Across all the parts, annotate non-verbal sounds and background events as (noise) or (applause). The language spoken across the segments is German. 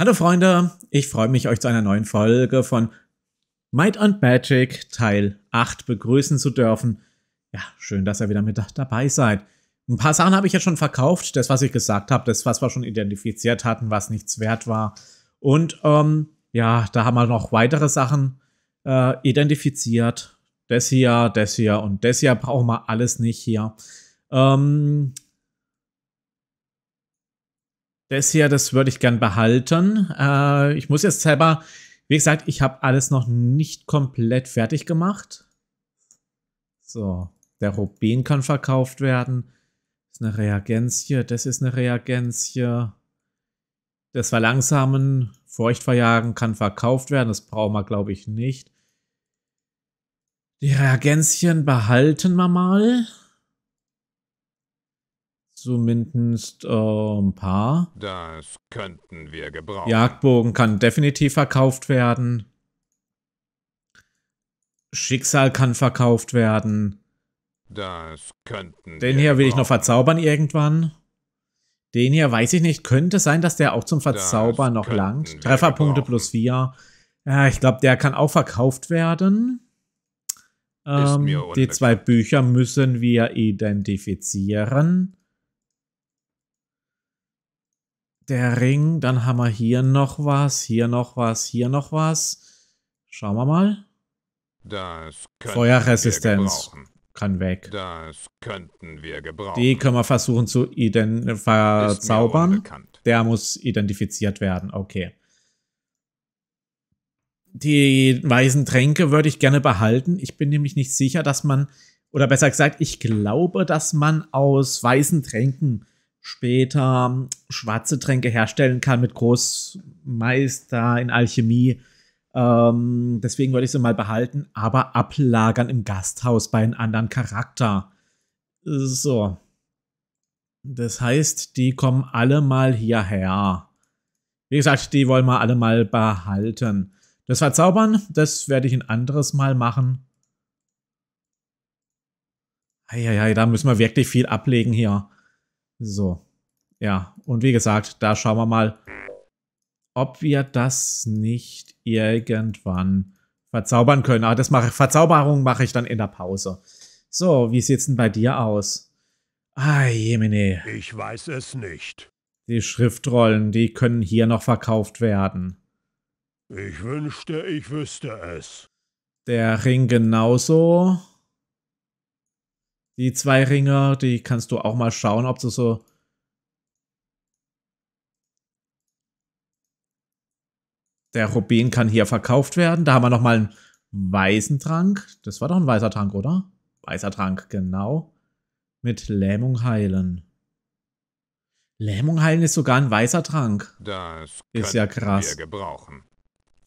Hallo Freunde, ich freue mich, euch zu einer neuen Folge von Might and Magic Teil 8 begrüßen zu dürfen. Ja, schön, dass ihr wieder mit dabei seid. Ein paar Sachen habe ich ja schon verkauft, das, was ich gesagt habe, das, was wir schon identifiziert hatten, was nichts wert war. Und ähm, ja, da haben wir noch weitere Sachen äh, identifiziert. Das hier, das hier und das hier brauchen wir alles nicht hier. Ähm, das hier, das würde ich gern behalten. Äh, ich muss jetzt selber, wie gesagt, ich habe alles noch nicht komplett fertig gemacht. So, der Rubin kann verkauft werden. Das ist eine Reagenz hier, das ist eine Reagenz hier. Das Verlangsamen, Furchtverjagen kann verkauft werden. Das brauchen wir, glaube ich, nicht. Die Reagenzien behalten wir mal. Zumindest äh, ein paar. Das könnten wir gebrauchen. Jagdbogen kann definitiv verkauft werden. Schicksal kann verkauft werden. Das könnten. Den hier will ich noch verzaubern irgendwann. Den hier weiß ich nicht. Könnte sein, dass der auch zum Verzaubern das noch langt. Trefferpunkte plus vier. Ja, ich glaube, der kann auch verkauft werden. Ähm, die zwei Bücher müssen wir identifizieren. der Ring. Dann haben wir hier noch was, hier noch was, hier noch was. Schauen wir mal. Feuerresistenz kann weg. Die können wir versuchen zu verzaubern. Der muss identifiziert werden. Okay. Die weißen Tränke würde ich gerne behalten. Ich bin nämlich nicht sicher, dass man, oder besser gesagt, ich glaube, dass man aus weißen Tränken später schwarze Tränke herstellen kann mit Großmeister in Alchemie. Ähm, deswegen würde ich sie mal behalten, aber ablagern im Gasthaus bei einem anderen Charakter. So. Das heißt, die kommen alle mal hierher. Wie gesagt, die wollen wir alle mal behalten. Das Verzaubern, das werde ich ein anderes Mal machen. Eieiei, da müssen wir wirklich viel ablegen hier. So. Ja, und wie gesagt, da schauen wir mal, ob wir das nicht irgendwann verzaubern können. Aber ah, das mache ich, Verzauberung mache ich dann in der Pause. So, wie sieht's denn bei dir aus? Ah, Jemine. Ich weiß es nicht. Die Schriftrollen, die können hier noch verkauft werden. Ich wünschte, ich wüsste es. Der Ring genauso. Die zwei Ringer, die kannst du auch mal schauen, ob du so der Rubin kann hier verkauft werden. Da haben wir nochmal einen weißen Trank. Das war doch ein weißer Trank, oder? Weißer Trank, genau. Mit Lähmung heilen. Lähmung heilen ist sogar ein weißer Trank. Das ist ja krass.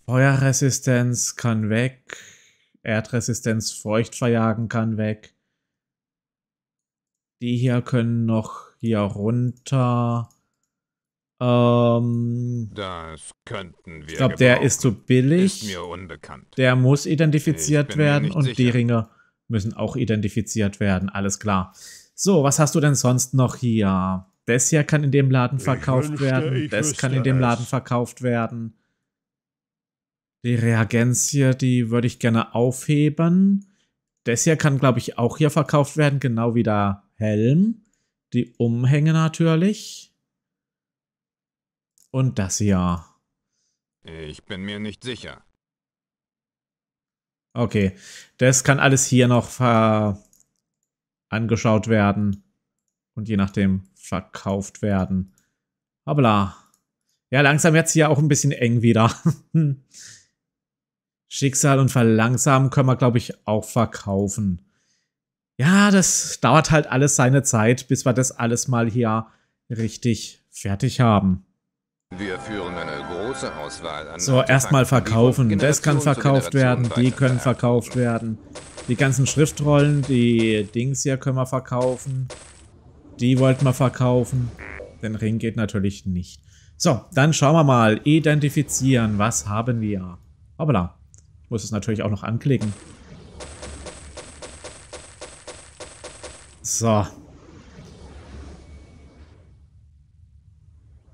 Feuerresistenz kann weg. Erdresistenz Feucht verjagen kann weg. Die hier können noch hier runter. Ähm, das könnten wir. Ich glaube, der ist zu billig. Ist mir unbekannt. Der muss identifiziert werden und sicher. die Ringe müssen auch identifiziert werden. Alles klar. So, was hast du denn sonst noch hier? Das hier kann in dem Laden verkauft wünschte, werden. Das kann in dem Laden es. verkauft werden. Die Reagenz hier, die würde ich gerne aufheben. Das hier kann, glaube ich, auch hier verkauft werden, genau wie da Helm, die Umhänge natürlich und das hier. Ich bin mir nicht sicher. Okay, das kann alles hier noch angeschaut werden und je nachdem verkauft werden. Hoppla. Ja, langsam wird es hier auch ein bisschen eng wieder. (laughs) Schicksal und Verlangsamen können wir, glaube ich, auch verkaufen ja, das dauert halt alles seine Zeit, bis wir das alles mal hier richtig fertig haben. Wir führen eine große Auswahl an so, erstmal verkaufen. Das kann verkauft werden, die können verkauft werden. Die ganzen Schriftrollen, die Dings hier können wir verkaufen. Die wollten wir verkaufen. Den Ring geht natürlich nicht. So, dann schauen wir mal. Identifizieren. Was haben wir? Hoppala. Ich muss es natürlich auch noch anklicken. So.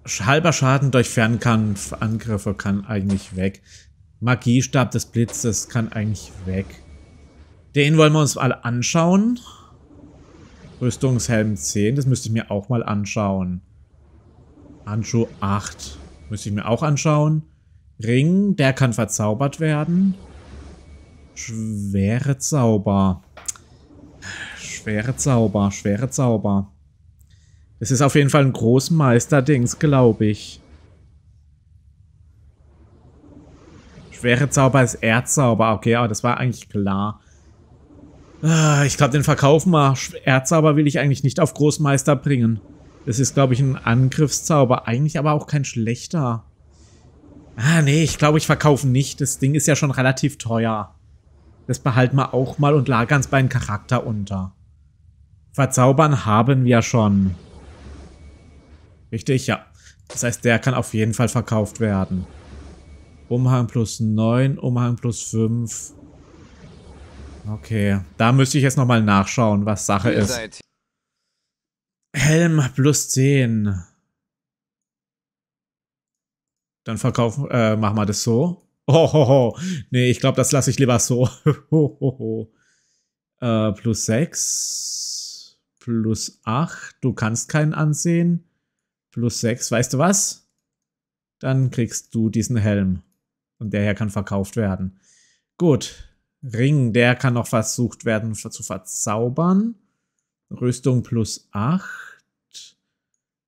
Halber Schaden durch Fernkampfangriffe kann eigentlich weg. Magiestab des Blitzes kann eigentlich weg. Den wollen wir uns mal anschauen. Rüstungshelm 10, das müsste ich mir auch mal anschauen. Handschuh 8, müsste ich mir auch anschauen. Ring, der kann verzaubert werden. Schwere Zauber. Schwere Zauber, schwere Zauber. Das ist auf jeden Fall ein Großmeister-Dings, glaube ich. Schwere Zauber ist Erdzauber. Okay, aber das war eigentlich klar. Ah, ich glaube, den verkaufen wir. Erdzauber will ich eigentlich nicht auf Großmeister bringen. Das ist, glaube ich, ein Angriffszauber. Eigentlich aber auch kein schlechter. Ah, nee, ich glaube, ich verkaufe nicht. Das Ding ist ja schon relativ teuer. Das behalten wir auch mal und lagern es bei einem Charakter unter. Verzaubern haben wir schon. Richtig, ja. Das heißt, der kann auf jeden Fall verkauft werden. Umhang plus 9, Umhang plus 5. Okay, da müsste ich jetzt nochmal nachschauen, was Sache Ihr ist. Helm plus 10. Dann verkaufen, äh, mach mal das so. Hohoho. Nee, ich glaube, das lasse ich lieber so. (laughs) äh, plus 6 plus 8. Du kannst keinen ansehen. Plus 6. Weißt du was? Dann kriegst du diesen Helm. Und der hier kann verkauft werden. Gut. Ring, der kann noch versucht werden zu verzaubern. Rüstung plus 8.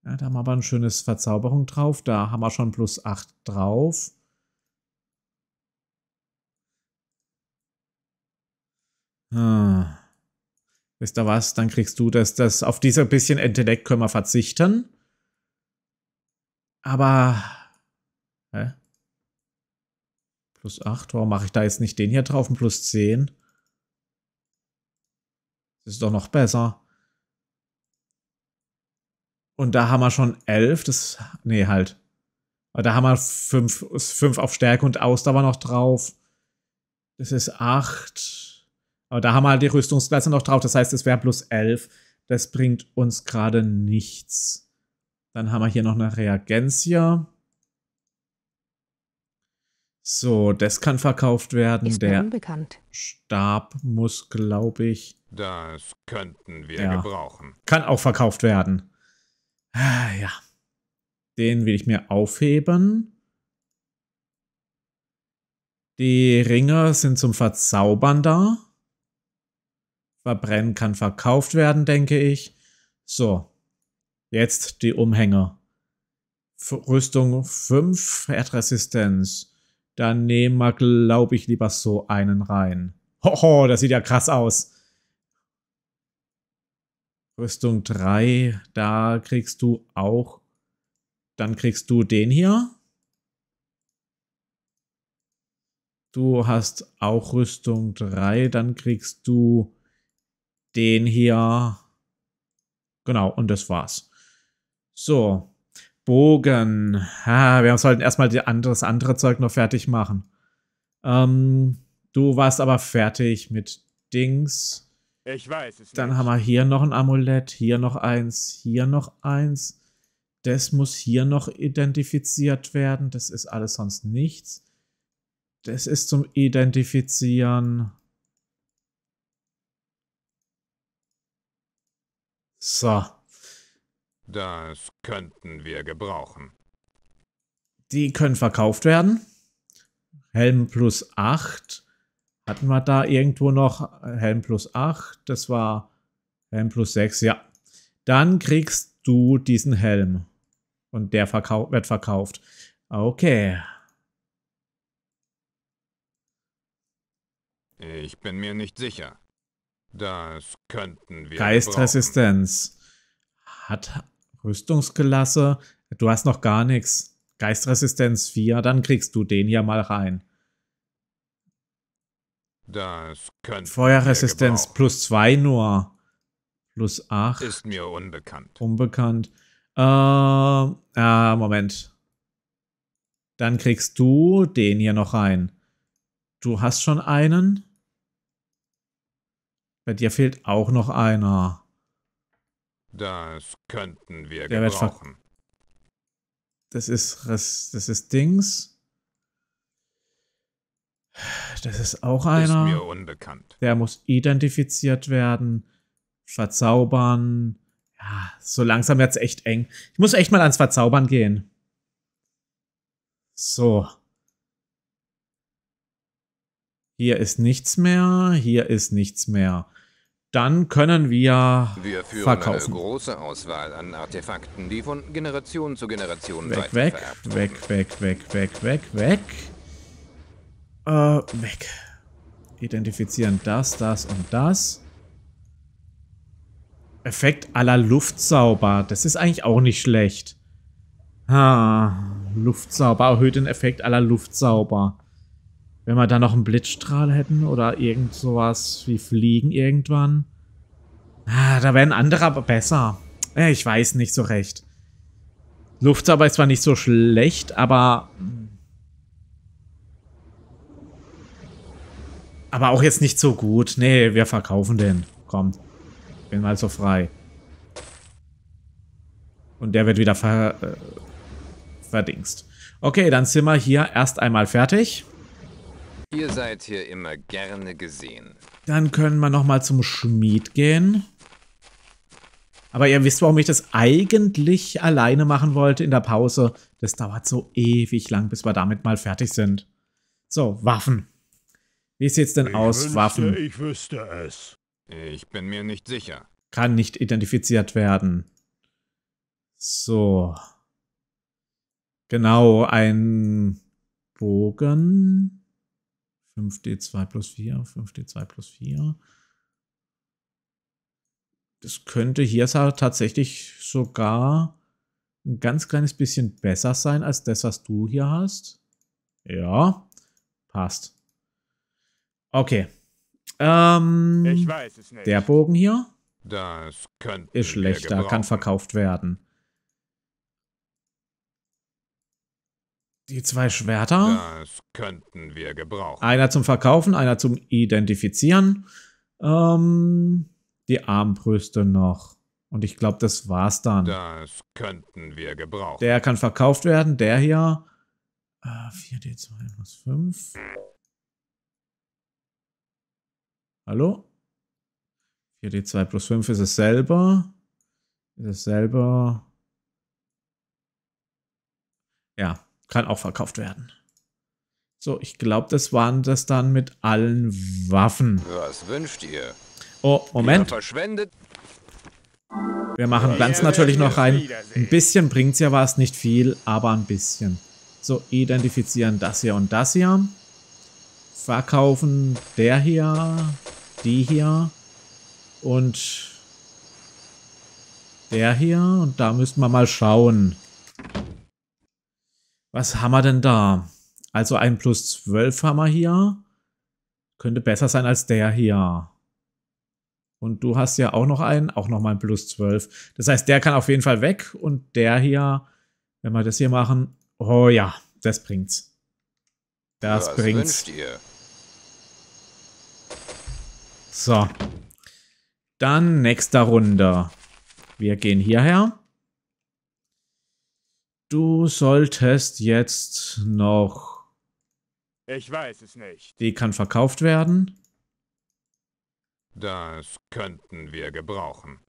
Ja, da haben wir aber ein schönes Verzauberung drauf. Da haben wir schon plus 8 drauf. Hm wisst ihr was, dann kriegst du das, das auf dieser bisschen Intellekt können wir verzichten. Aber, hä? Plus 8, warum mache ich da jetzt nicht den hier drauf, ein plus 10? Das ist doch noch besser. Und da haben wir schon 11, das, nee, halt. Da haben wir 5, 5 auf Stärke und Ausdauer noch drauf. Das ist 8. Aber da haben wir halt die Rüstungsklasse noch drauf. Das heißt, es wäre plus 11. Das bringt uns gerade nichts. Dann haben wir hier noch eine Reagenz hier. So, das kann verkauft werden. Ist der unbekannt. Stab muss, glaube ich. Das könnten wir ja. gebrauchen. Kann auch verkauft werden. Ah, ja. Den will ich mir aufheben. Die Ringe sind zum Verzaubern da. Verbrennen kann verkauft werden, denke ich. So, jetzt die Umhänger. Rüstung 5, Erdresistenz. Dann nehmen wir, glaube ich, lieber so einen rein. Hoho, das sieht ja krass aus. Rüstung 3, da kriegst du auch. Dann kriegst du den hier. Du hast auch Rüstung 3, dann kriegst du den hier. Genau, und das war's. So. Bogen. Ah, wir sollten erstmal andere, das andere Zeug noch fertig machen. Ähm, du warst aber fertig mit Dings. Ich weiß es Dann nicht. haben wir hier noch ein Amulett, hier noch eins, hier noch eins. Das muss hier noch identifiziert werden. Das ist alles sonst nichts. Das ist zum Identifizieren. So. Das könnten wir gebrauchen. Die können verkauft werden. Helm plus 8. Hatten wir da irgendwo noch Helm plus 8? Das war Helm plus 6, ja. Dann kriegst du diesen Helm. Und der verkau wird verkauft. Okay. Ich bin mir nicht sicher. Das könnten wir. Geistresistenz. Brauchen. Hat Rüstungsgelasse. Du hast noch gar nichts. Geistresistenz 4, dann kriegst du den hier mal rein. Das könnte. Feuerresistenz plus 2 nur. Plus 8. Ist mir unbekannt. Unbekannt. Äh, äh, Moment. Dann kriegst du den hier noch rein. Du hast schon einen. Bei dir fehlt auch noch einer. Das könnten wir Der gebrauchen. Das ist das ist Dings. Das ist auch einer. Ist mir unbekannt. Der muss identifiziert werden, verzaubern. Ja, so langsam wird es echt eng. Ich muss echt mal ans Verzaubern gehen. So. Hier ist nichts mehr, hier ist nichts mehr dann können wir, wir führen verkaufen. eine große Auswahl an Artefakten, die von Generation zu Generation weg, weg, weg, weg, weg, weg, weg, weg. Äh, weg. Identifizieren das, das und das. Effekt aller Luftsauber. Das ist eigentlich auch nicht schlecht. Ha, Luftsauber erhöht den Effekt aller Luftsauber. Wenn wir da noch einen Blitzstrahl hätten oder irgend sowas wie Fliegen irgendwann. Ah, da wären andere anderer besser. Ich weiß nicht so recht. Luftsaber ist zwar nicht so schlecht, aber... Hm. Aber auch jetzt nicht so gut. Nee, wir verkaufen den. Komm. Bin mal so frei. Und der wird wieder ver, äh, verdingst. Okay, dann sind wir hier erst einmal fertig. Ihr seid hier immer gerne gesehen. Dann können wir nochmal zum Schmied gehen. Aber ihr wisst, warum ich das eigentlich alleine machen wollte in der Pause. Das dauert so ewig lang, bis wir damit mal fertig sind. So, Waffen. Wie sieht's denn ich aus, wünschte, Waffen? Ich wüsste es. Ich bin mir nicht sicher. Kann nicht identifiziert werden. So. Genau, ein Bogen. 5d2 plus 4, 5d2 plus 4. Das könnte hier tatsächlich sogar ein ganz kleines bisschen besser sein als das, was du hier hast. Ja, passt. Okay. Ähm, ich weiß es nicht. Der Bogen hier das ist schlechter, kann verkauft werden. Die zwei Schwerter. Das könnten wir gebrauchen. Einer zum Verkaufen, einer zum Identifizieren. Ähm, die Armbrüste noch. Und ich glaube, das war's dann. Das könnten wir gebrauchen. Der kann verkauft werden, der hier. Äh, 4D2 plus 5. Hallo? 4D2 plus 5 ist es selber. Ist es selber. Ja, kann auch verkauft werden. So, ich glaube, das waren das dann mit allen Waffen. Was wünscht ihr? Oh, Moment. Wir machen Glanz natürlich noch rein. Ein bisschen bringt's ja was, nicht viel, aber ein bisschen. So, identifizieren das hier und das hier. Verkaufen der hier, die hier und der hier. Und da müssen wir mal schauen. Was haben wir denn da? Also ein plus 12 haben wir hier. Könnte besser sein als der hier. Und du hast ja auch noch einen, auch nochmal ein plus 12. Das heißt, der kann auf jeden Fall weg und der hier, wenn wir das hier machen, oh ja, das bringt's. Das Was bringt's. Ihr? So. Dann nächste Runde. Wir gehen hierher. Du solltest jetzt noch. Ich weiß es nicht. Die kann verkauft werden. Das könnten wir gebrauchen.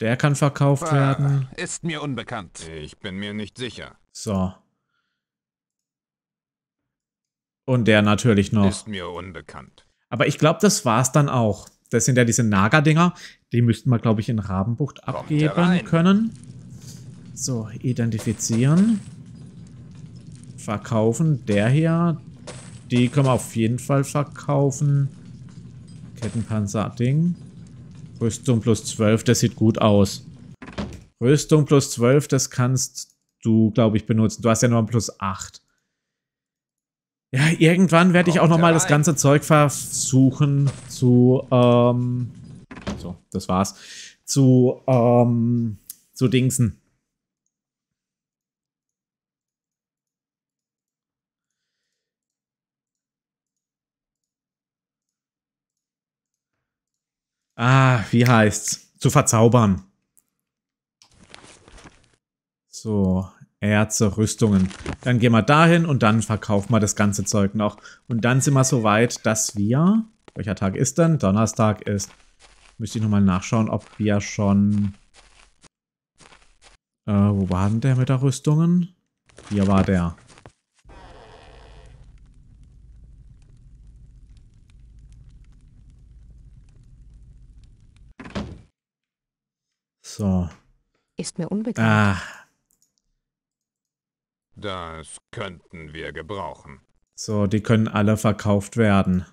Der kann verkauft ah, werden. Ist mir unbekannt. Ich bin mir nicht sicher. So. Und der natürlich noch. Ist mir unbekannt. Aber ich glaube, das war's dann auch. Das sind ja diese Naga-Dinger. Die müssten wir, glaube ich, in Rabenbucht Kommt abgeben können. So, identifizieren. Verkaufen. Der hier. Die können wir auf jeden Fall verkaufen. Kettenpanzer-Ding. Rüstung plus 12, das sieht gut aus. Rüstung plus 12, das kannst du, glaube ich, benutzen. Du hast ja nur ein plus 8. Ja, irgendwann werde ich auch nochmal das ganze Zeug versuchen zu ähm, so, also, das war's. Zu, ähm, zu Dingsen. Ah, wie heißt's? Zu verzaubern. So, Erze, Rüstungen. Dann gehen wir dahin und dann verkaufen wir das ganze Zeug noch. Und dann sind wir so weit, dass wir... Welcher Tag ist denn? Donnerstag ist Müsste ich nochmal nachschauen, ob wir schon... Äh, wo war denn der mit der Rüstungen? Hier war der. So. Ist mir unbekannt. Ah. Das könnten wir gebrauchen. So, die können alle verkauft werden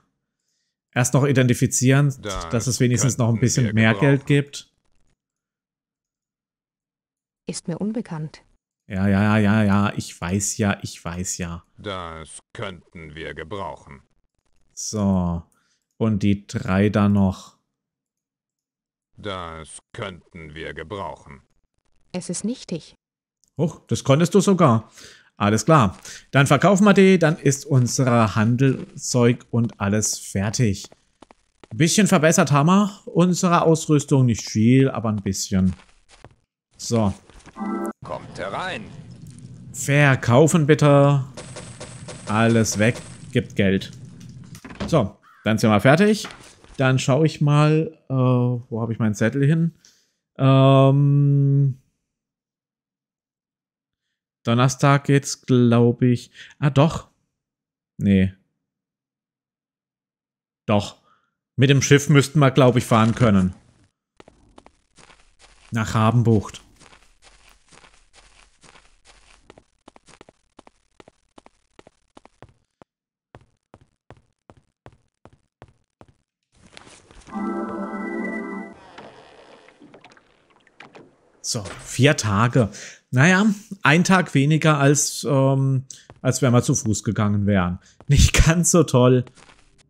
erst noch identifizieren, das dass es wenigstens noch ein bisschen mehr gebrauchen. Geld gibt. Ist mir unbekannt. Ja, ja, ja, ja, ja, ich weiß ja, ich weiß ja. Das könnten wir gebrauchen. So. Und die drei da noch. Das könnten wir gebrauchen. Es ist nichtig. Huch, das konntest du sogar. Alles klar. Dann verkaufen wir die, dann ist unser Handelzeug und alles fertig. Ein bisschen verbessert haben wir unsere Ausrüstung. Nicht viel, aber ein bisschen. So. Kommt herein. Verkaufen bitte. Alles weg. Gibt Geld. So, dann sind wir fertig. Dann schaue ich mal, äh, wo habe ich meinen Zettel hin? Ähm... Donnerstag geht's, glaube ich. Ah, doch. Nee. Doch. Mit dem Schiff müssten wir, glaube ich, fahren können. Nach Habenbucht. So, vier Tage naja, ein Tag weniger, als, ähm, als wir zu Fuß gegangen wären. Nicht ganz so toll.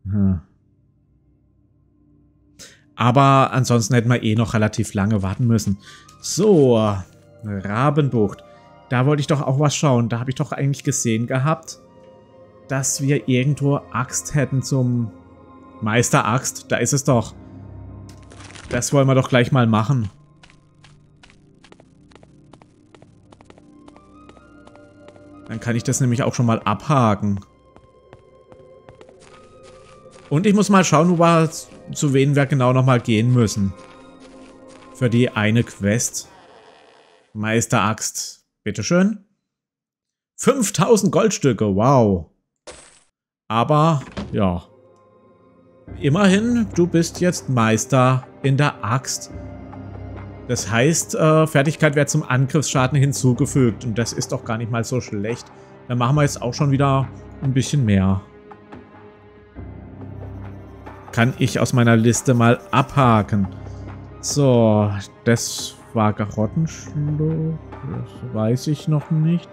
Hm. Aber ansonsten hätten wir eh noch relativ lange warten müssen. So, Rabenbucht. Da wollte ich doch auch was schauen. Da habe ich doch eigentlich gesehen gehabt, dass wir irgendwo Axt hätten zum Meister Axt. Da ist es doch. Das wollen wir doch gleich mal machen. Dann kann ich das nämlich auch schon mal abhaken. Und ich muss mal schauen, wo zu wen wir genau nochmal gehen müssen. Für die eine Quest. Meister Axt. Bitteschön. 5000 Goldstücke, wow. Aber, ja. Immerhin, du bist jetzt Meister in der Axt. Das heißt, äh, Fertigkeit wird zum Angriffsschaden hinzugefügt. Und das ist doch gar nicht mal so schlecht. Dann machen wir jetzt auch schon wieder ein bisschen mehr. Kann ich aus meiner Liste mal abhaken. So, das war Garottenschlucht. Das weiß ich noch nicht.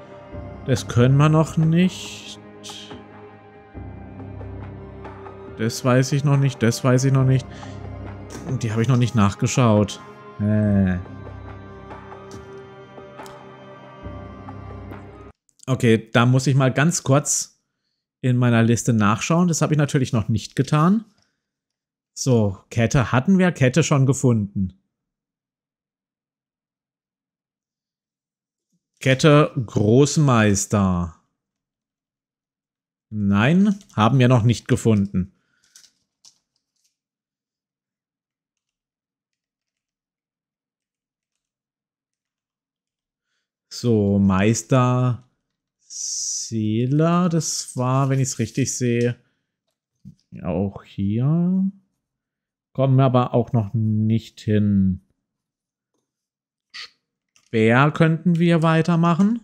Das können wir noch nicht. Das weiß ich noch nicht. Das weiß ich noch nicht. Und die habe ich noch nicht nachgeschaut. Äh. Okay, da muss ich mal ganz kurz in meiner Liste nachschauen. Das habe ich natürlich noch nicht getan. So, Kette hatten wir, Kette schon gefunden. Kette Großmeister. Nein, haben wir noch nicht gefunden. So, Meister Seela, das war, wenn ich es richtig sehe, auch hier. Kommen wir aber auch noch nicht hin. Speer könnten wir weitermachen.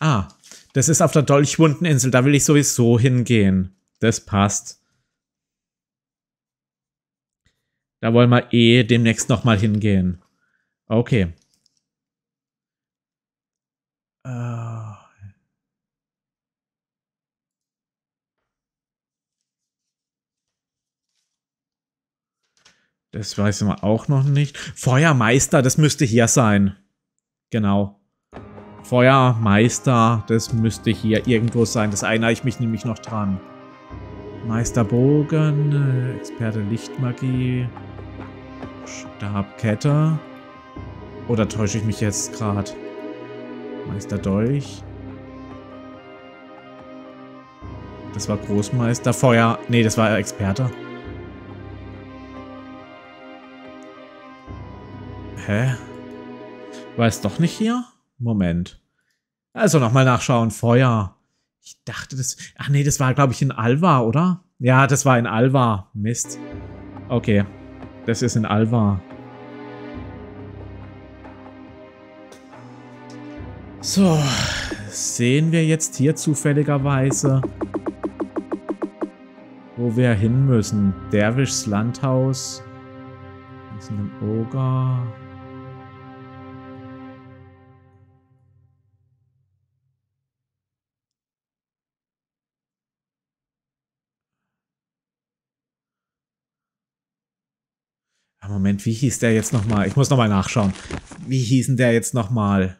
Ah, das ist auf der Dolchwundeninsel. Da will ich sowieso hingehen. Das passt. Da wollen wir eh demnächst nochmal hingehen. Okay. Ah. Das weiß man auch noch nicht. Feuermeister, das müsste hier sein. Genau. Feuermeister, das müsste hier irgendwo sein. Das erinnere ich mich nämlich noch dran. Meisterbogen, äh, Experte Lichtmagie. Stabketter. Oder täusche ich mich jetzt gerade? Meister Dolch. Das war Großmeister. Feuer. Nee, das war Experte. Hä? War es doch nicht hier? Moment. Also nochmal nachschauen. Feuer. Ich dachte, das... Ach nee, das war, glaube ich, in Alva, oder? Ja, das war in Alva. Mist. Okay. Das ist in Alva. So, sehen wir jetzt hier zufälligerweise, wo wir hin müssen. Derwischs Landhaus. Das ist ein Ogre. Moment, wie hieß der jetzt nochmal? Ich muss nochmal nachschauen. Wie hießen der jetzt nochmal?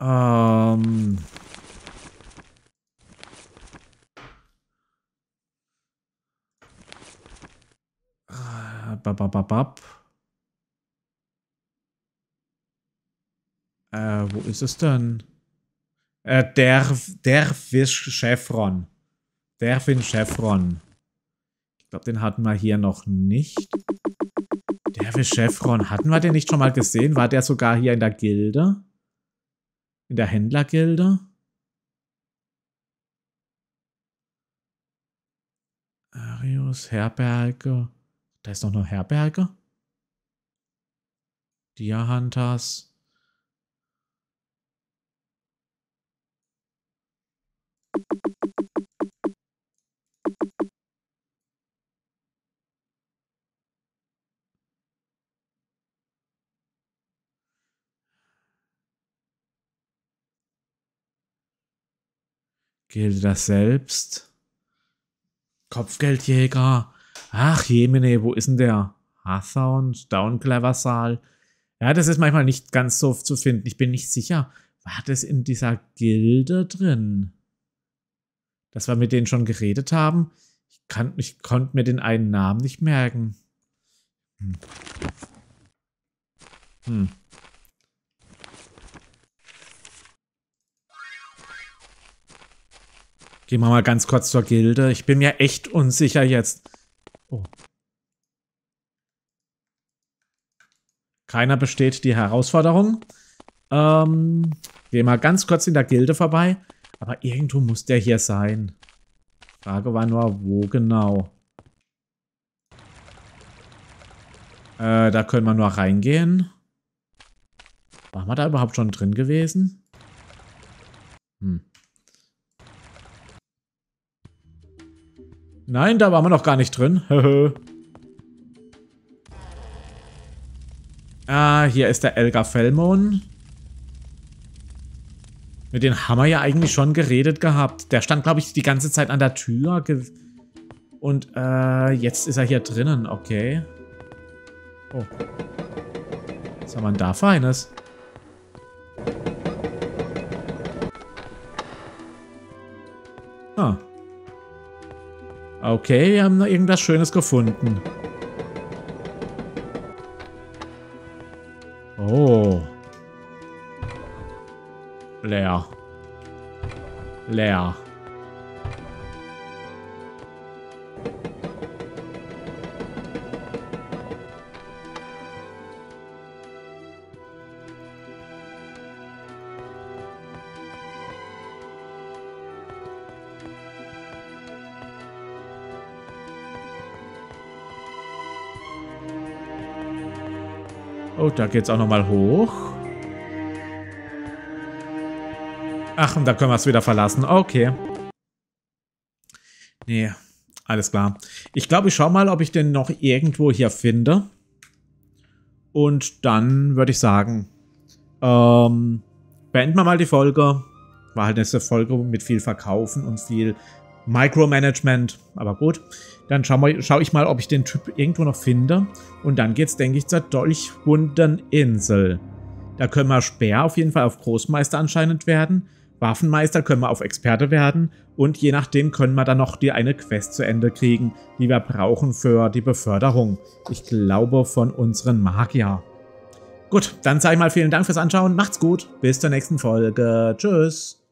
Ähm... Äh, Babababab. Äh, wo ist es denn? Äh, der, Derwisch Chevron. Derwin Chevron. Ich glaube, den hatten wir hier noch nicht. Der für Chevron, hatten wir den nicht schon mal gesehen? War der sogar hier in der Gilde? In der Händlergilde? Arius, Herberge. Da ist noch eine Herberge. Diahantas. Gilt das selbst? Kopfgeldjäger. Ach, Jemene, wo ist denn der? Hathorn, Downclever-Saal. Ja, das ist manchmal nicht ganz so zu finden. Ich bin nicht sicher. War das in dieser Gilde drin? Dass wir mit denen schon geredet haben? Ich, kann, ich konnte mir den einen Namen nicht merken. Hm. Hm. Gehen wir mal ganz kurz zur Gilde. Ich bin mir echt unsicher jetzt. Oh. Keiner besteht die Herausforderung. Ähm, gehen wir ganz kurz in der Gilde vorbei. Aber irgendwo muss der hier sein. Frage war nur, wo genau. Äh, da können wir nur reingehen. Waren wir da überhaupt schon drin gewesen? Hm. Nein, da waren wir noch gar nicht drin. (laughs) ah, hier ist der Elgar Fellmon. Mit dem haben wir ja eigentlich schon geredet gehabt. Der stand, glaube ich, die ganze Zeit an der Tür. Und äh, jetzt ist er hier drinnen. Okay. Oh. Was haben wir denn da Feines? Okay, wir haben noch irgendwas Schönes gefunden. Oh. Leer. Leer. Da geht's auch nochmal hoch. Ach, und da können wir es wieder verlassen. Okay. Nee, alles klar. Ich glaube, ich schaue mal, ob ich den noch irgendwo hier finde. Und dann würde ich sagen, ähm, beenden wir mal die Folge. War halt eine Folge mit viel Verkaufen und viel Micromanagement, aber gut. Dann schaue schau ich mal, ob ich den Typ irgendwo noch finde. Und dann geht's, denke ich, zur Dolchwundeninsel. Da können wir Speer auf jeden Fall auf Großmeister anscheinend werden. Waffenmeister können wir auf Experte werden. Und je nachdem können wir dann noch die eine Quest zu Ende kriegen, die wir brauchen für die Beförderung. Ich glaube von unseren Magier. Gut, dann sage ich mal vielen Dank fürs Anschauen. Macht's gut. Bis zur nächsten Folge. Tschüss.